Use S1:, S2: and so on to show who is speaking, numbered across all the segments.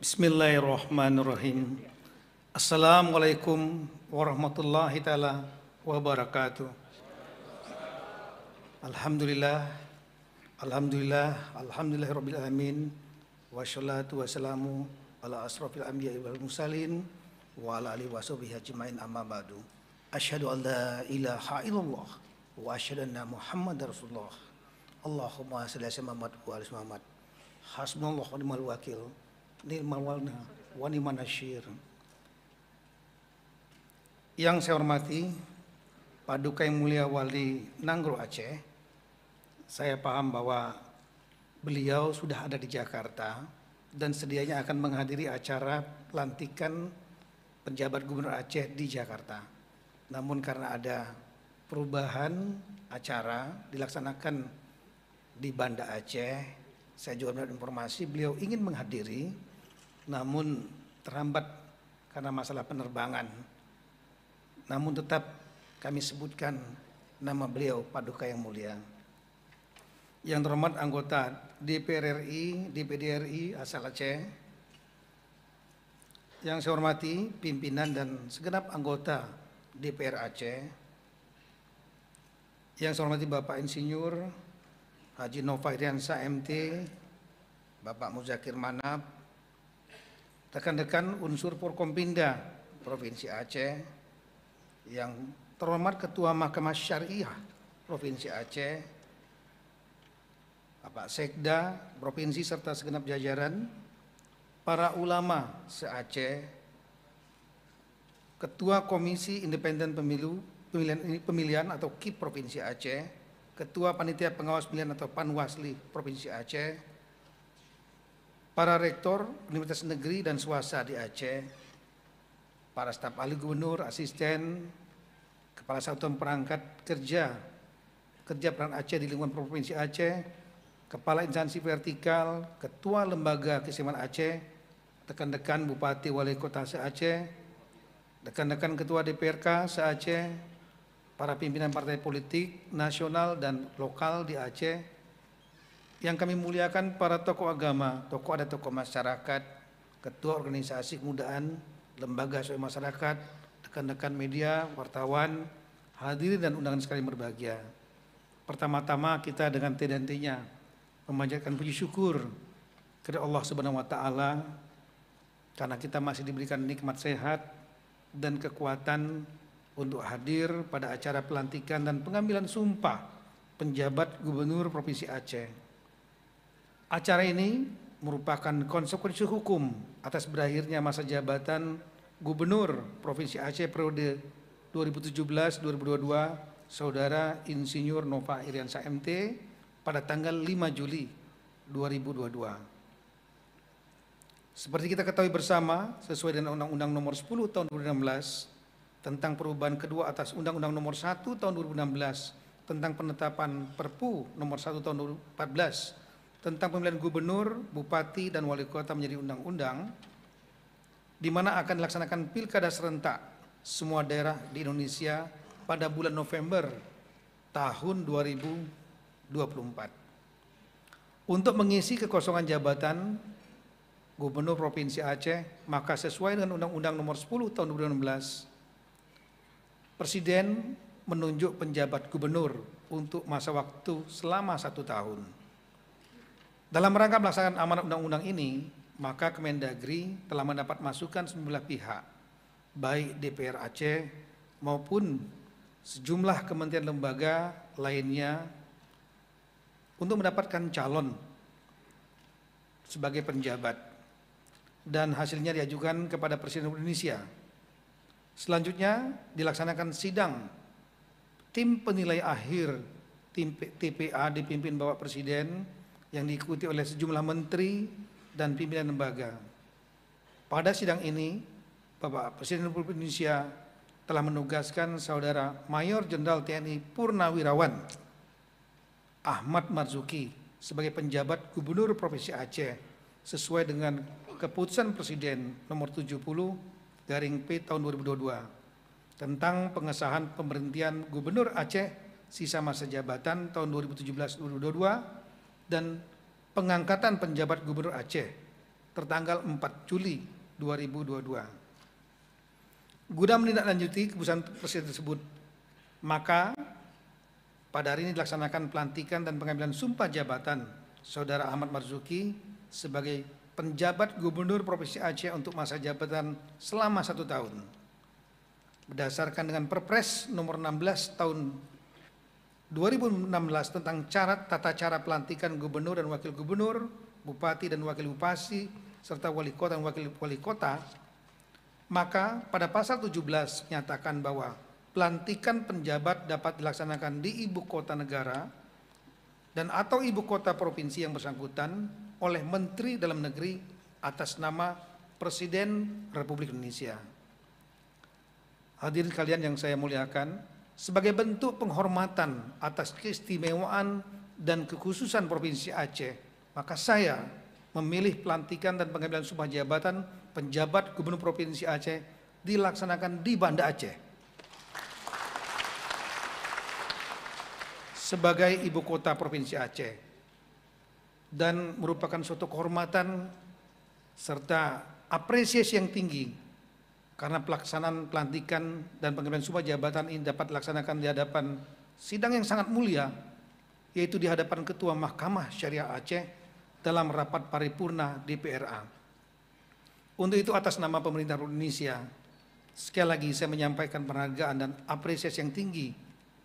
S1: Bismillahirrahmanirrahim. Assalamualaikum warahmatullahi taala wabarakatuh. Alhamdulillah. Alhamdulillah. Alhamdulillahirabbil alamin. Wassalatu wassalamu ala asrafil anbiya'i wal mursalin wa ala alihi washabihi ajmain amma ba'du. Asyhadu an la ilaha illallah wa asyhadu anna Muhammadar Rasulullah. Allahumma shalli ala Muhammad wa ala Muhammad. Hasbunallahu wa ni'mal wakil ni'mal walna wa ni'man Yang saya hormati, Paduka Yang Mulia Wali Nanggro Aceh, saya paham bahwa beliau sudah ada di Jakarta dan sedianya akan menghadiri acara pelantikan penjabat gubernur Aceh di Jakarta. Namun karena ada perubahan acara dilaksanakan di Banda Aceh, saya juga mendapat informasi beliau ingin menghadiri namun terhambat karena masalah penerbangan. Namun tetap kami sebutkan nama beliau Paduka yang mulia. Yang terhormat anggota DPR RI, DPD RI asal Aceh. Yang saya hormati pimpinan dan segenap anggota DPR Aceh. Yang saya hormati Bapak Insinyur Haji Nova Iriansa MT, Bapak Muzakir Manap, rekan-rekan unsur Porkompinda Provinsi Aceh yang terhormat Ketua Mahkamah Syariah Provinsi Aceh, Bapak Sekda Provinsi serta segenap jajaran, para ulama se-Aceh, Ketua Komisi Independen Pemilu Pemilihan, Pemilihan atau KIP Provinsi Aceh, Ketua Panitia Pengawas Pemilihan atau Panwasli Provinsi Aceh, para rektor Universitas Negeri dan Swasta di Aceh, para staf ahli gubernur, asisten, kepala satuan perangkat kerja, kerja peran Aceh di lingkungan Provinsi Aceh, kepala instansi vertikal, ketua lembaga keseimbangan Aceh, dekan-dekan Bupati Wali Kota se-Aceh, dekan-dekan Ketua DPRK se-Aceh, para pimpinan partai politik nasional dan lokal di Aceh, yang kami muliakan para tokoh agama, tokoh ada tokoh masyarakat, ketua organisasi kemudaan, lembaga sosial masyarakat, rekan-rekan media, wartawan, hadirin dan undangan sekali berbahagia. Pertama-tama kita dengan tendantinya memanjatkan puji syukur kepada Allah Subhanahu wa taala karena kita masih diberikan nikmat sehat dan kekuatan untuk hadir pada acara pelantikan dan pengambilan sumpah penjabat gubernur Provinsi Aceh. Acara ini merupakan konsekuensi hukum atas berakhirnya masa jabatan Gubernur Provinsi Aceh periode 2017-2022 Saudara Insinyur Nova Iriansa MT pada tanggal 5 Juli 2022. Seperti kita ketahui bersama, sesuai dengan Undang-Undang Nomor 10 Tahun 2016 tentang perubahan kedua atas Undang-Undang Nomor 1 Tahun 2016 tentang penetapan Perpu Nomor 1 Tahun 2014 tentang pemilihan gubernur, bupati, dan wali kota menjadi undang-undang, di mana akan dilaksanakan pilkada serentak semua daerah di Indonesia pada bulan November tahun 2024. Untuk mengisi kekosongan jabatan Gubernur Provinsi Aceh, maka sesuai dengan Undang-Undang Nomor 10 Tahun 2016, Presiden menunjuk penjabat gubernur untuk masa waktu selama satu tahun. Dalam rangka melaksanakan amanat undang-undang ini, maka Kemendagri telah mendapat masukan sejumlah pihak, baik DPR Aceh maupun sejumlah kementerian lembaga lainnya untuk mendapatkan calon sebagai penjabat dan hasilnya diajukan kepada Presiden Indonesia. Selanjutnya dilaksanakan sidang tim penilai akhir tim TPA dipimpin Bapak Presiden yang diikuti oleh sejumlah menteri dan pimpinan lembaga. Pada sidang ini, Bapak Presiden Republik Indonesia telah menugaskan Saudara Mayor Jenderal TNI Purnawirawan Ahmad Marzuki sebagai penjabat Gubernur Provinsi Aceh sesuai dengan keputusan Presiden nomor 70 garing P tahun 2022 tentang pengesahan pemberhentian Gubernur Aceh sisa masa jabatan tahun 2017-2022 dan pengangkatan penjabat gubernur Aceh tertanggal 4 Juli 2022. Guna menindaklanjuti keputusan presiden tersebut, maka pada hari ini dilaksanakan pelantikan dan pengambilan sumpah jabatan Saudara Ahmad Marzuki sebagai penjabat gubernur Provinsi Aceh untuk masa jabatan selama satu tahun. Berdasarkan dengan Perpres nomor 16 tahun 2016 tentang cara tata cara pelantikan gubernur dan wakil gubernur, bupati dan wakil bupati serta wali kota dan wakil wali kota, maka pada pasal 17 menyatakan bahwa pelantikan penjabat dapat dilaksanakan di ibu kota negara dan atau ibu kota provinsi yang bersangkutan oleh menteri dalam negeri atas nama Presiden Republik Indonesia. Hadirin kalian yang saya muliakan, sebagai bentuk penghormatan atas keistimewaan dan kekhususan Provinsi Aceh, maka saya memilih pelantikan dan pengambilan sumpah jabatan penjabat Gubernur Provinsi Aceh dilaksanakan di Banda Aceh. Sebagai ibu kota Provinsi Aceh dan merupakan suatu kehormatan serta apresiasi yang tinggi karena pelaksanaan pelantikan dan pengambilan sumpah jabatan ini dapat dilaksanakan di hadapan sidang yang sangat mulia, yaitu di hadapan Ketua Mahkamah Syariah Aceh dalam rapat paripurna DPRA. Untuk itu atas nama pemerintah Indonesia, sekali lagi saya menyampaikan penghargaan dan apresiasi yang tinggi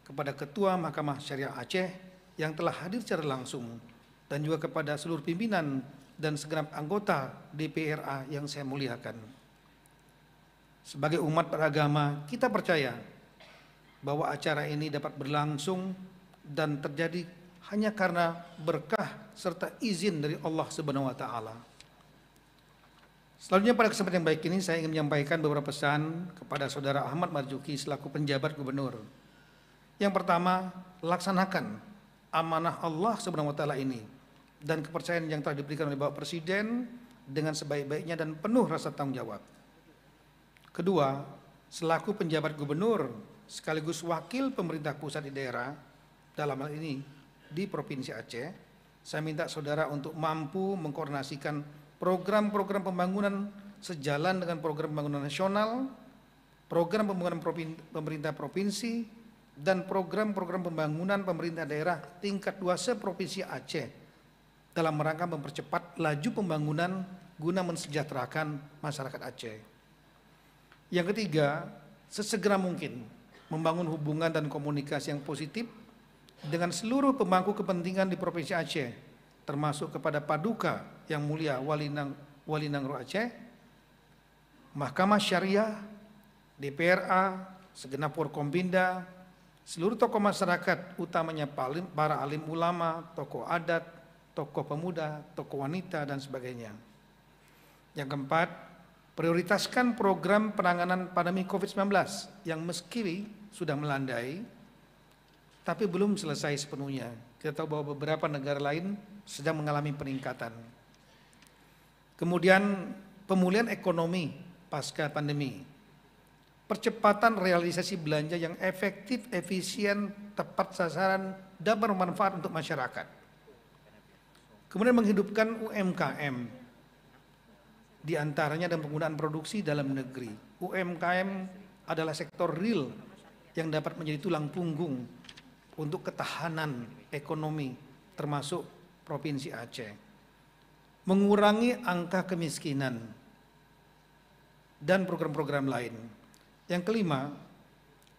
S1: kepada Ketua Mahkamah Syariah Aceh yang telah hadir secara langsung dan juga kepada seluruh pimpinan dan segenap anggota DPRA yang saya muliakan sebagai umat beragama, kita percaya bahwa acara ini dapat berlangsung dan terjadi hanya karena berkah serta izin dari Allah Subhanahu wa taala. Selanjutnya pada kesempatan yang baik ini saya ingin menyampaikan beberapa pesan kepada saudara Ahmad Marzuki selaku penjabat gubernur. Yang pertama, laksanakan amanah Allah Subhanahu wa taala ini dan kepercayaan yang telah diberikan oleh Bapak Presiden dengan sebaik-baiknya dan penuh rasa tanggung jawab. Kedua, selaku penjabat gubernur sekaligus wakil pemerintah pusat di daerah dalam hal ini di Provinsi Aceh, saya minta saudara untuk mampu mengkoordinasikan program-program pembangunan sejalan dengan program pembangunan nasional, program pembangunan pemerintah provinsi, dan program-program pembangunan pemerintah daerah tingkat 2 Provinsi Aceh dalam rangka mempercepat laju pembangunan guna mensejahterakan masyarakat Aceh. Yang ketiga, sesegera mungkin membangun hubungan dan komunikasi yang positif dengan seluruh pemangku kepentingan di Provinsi Aceh, termasuk kepada Paduka yang mulia Walinang Walinangro Aceh, Mahkamah Syariah, DPRA, segenap Forkombinda, seluruh tokoh masyarakat, utamanya para alim ulama, tokoh adat, tokoh pemuda, tokoh wanita, dan sebagainya. Yang keempat, prioritaskan program penanganan pandemi COVID-19 yang meski sudah melandai, tapi belum selesai sepenuhnya. Kita tahu bahwa beberapa negara lain sedang mengalami peningkatan. Kemudian pemulihan ekonomi pasca pandemi, percepatan realisasi belanja yang efektif, efisien, tepat sasaran, dan bermanfaat untuk masyarakat. Kemudian menghidupkan UMKM, diantaranya dan penggunaan produksi dalam negeri. UMKM adalah sektor real yang dapat menjadi tulang punggung untuk ketahanan ekonomi termasuk Provinsi Aceh. Mengurangi angka kemiskinan dan program-program lain. Yang kelima,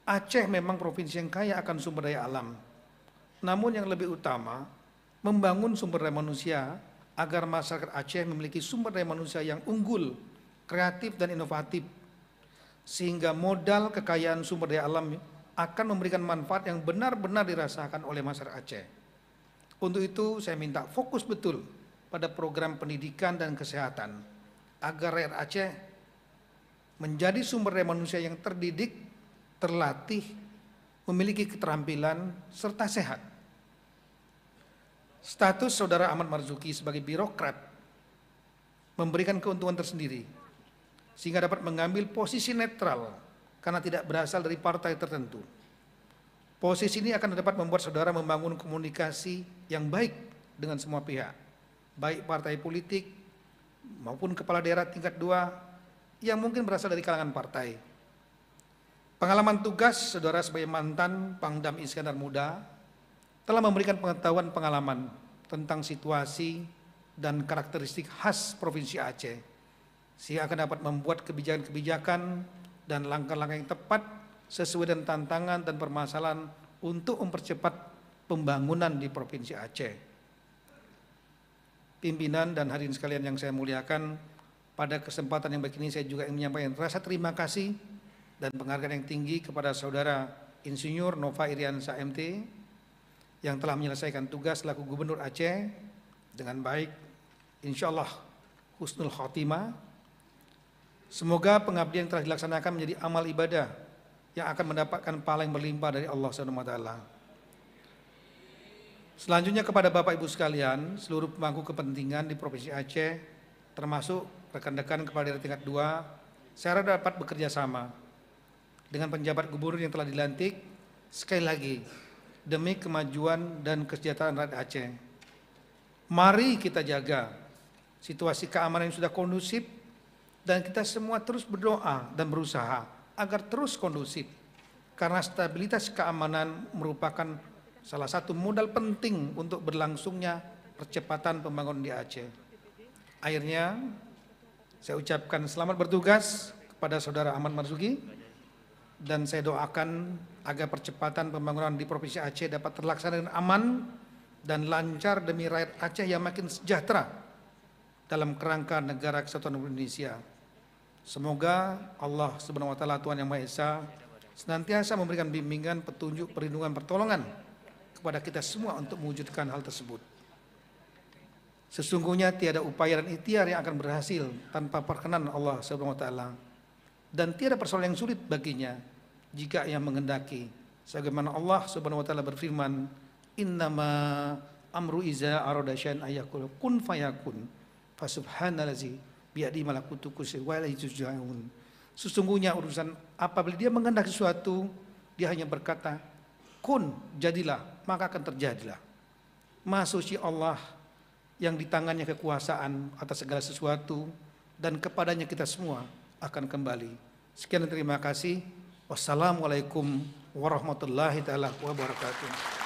S1: Aceh memang provinsi yang kaya akan sumber daya alam. Namun yang lebih utama, membangun sumber daya manusia agar masyarakat Aceh memiliki sumber daya manusia yang unggul, kreatif dan inovatif sehingga modal kekayaan sumber daya alam akan memberikan manfaat yang benar-benar dirasakan oleh masyarakat Aceh. Untuk itu saya minta fokus betul pada program pendidikan dan kesehatan agar rakyat Aceh menjadi sumber daya manusia yang terdidik, terlatih, memiliki keterampilan serta sehat status saudara Ahmad Marzuki sebagai birokrat memberikan keuntungan tersendiri sehingga dapat mengambil posisi netral karena tidak berasal dari partai tertentu. Posisi ini akan dapat membuat saudara membangun komunikasi yang baik dengan semua pihak, baik partai politik maupun kepala daerah tingkat dua yang mungkin berasal dari kalangan partai. Pengalaman tugas saudara sebagai mantan Pangdam Iskandar Muda telah memberikan pengetahuan pengalaman tentang situasi dan karakteristik khas Provinsi Aceh, sehingga akan dapat membuat kebijakan-kebijakan dan langkah-langkah yang tepat sesuai dengan tantangan dan permasalahan untuk mempercepat pembangunan di Provinsi Aceh. Pimpinan dan hadirin sekalian yang saya muliakan, pada kesempatan yang baik ini saya juga ingin menyampaikan rasa terima kasih dan penghargaan yang tinggi kepada saudara Insinyur Nova Iriansa MT yang telah menyelesaikan tugas selaku Gubernur Aceh dengan baik. Insya Allah husnul khotimah. Semoga pengabdian yang telah dilaksanakan menjadi amal ibadah yang akan mendapatkan pahala yang berlimpah dari Allah Subhanahu wa Selanjutnya kepada Bapak Ibu sekalian, seluruh pemangku kepentingan di Provinsi Aceh termasuk rekan-rekan kepala daerah tingkat dua, saya dapat bekerja sama dengan penjabat gubernur yang telah dilantik sekali lagi demi kemajuan dan kesejahteraan rakyat Aceh. Mari kita jaga situasi keamanan yang sudah kondusif dan kita semua terus berdoa dan berusaha agar terus kondusif. Karena stabilitas keamanan merupakan salah satu modal penting untuk berlangsungnya percepatan pembangunan di Aceh. Akhirnya, saya ucapkan selamat bertugas kepada Saudara Ahmad Marzuki dan saya doakan agar percepatan pembangunan di Provinsi Aceh dapat terlaksana dengan aman dan lancar demi rakyat Aceh yang makin sejahtera dalam kerangka negara kesatuan Indonesia. Semoga Allah Subhanahu wa taala Tuhan Yang Maha Esa senantiasa memberikan bimbingan, petunjuk, perlindungan, pertolongan kepada kita semua untuk mewujudkan hal tersebut. Sesungguhnya tiada upaya dan ikhtiar yang akan berhasil tanpa perkenan Allah Subhanahu wa taala dan tiada persoalan yang sulit baginya jika ia mengendaki. Sebagaimana Allah Subhanahu wa taala berfirman, "Innama amru iza arada syai'an ayakul kun fayakun." Fa subhanallazi biadi malakutu kursi wa ilaihi Sesungguhnya urusan apabila dia mengendaki sesuatu, dia hanya berkata, "Kun, jadilah, maka akan terjadilah." Masuci Allah yang di tangannya kekuasaan atas segala sesuatu dan kepadanya kita semua akan kembali Sekian terima kasih. Wassalamualaikum warahmatullahi taala wabarakatuh.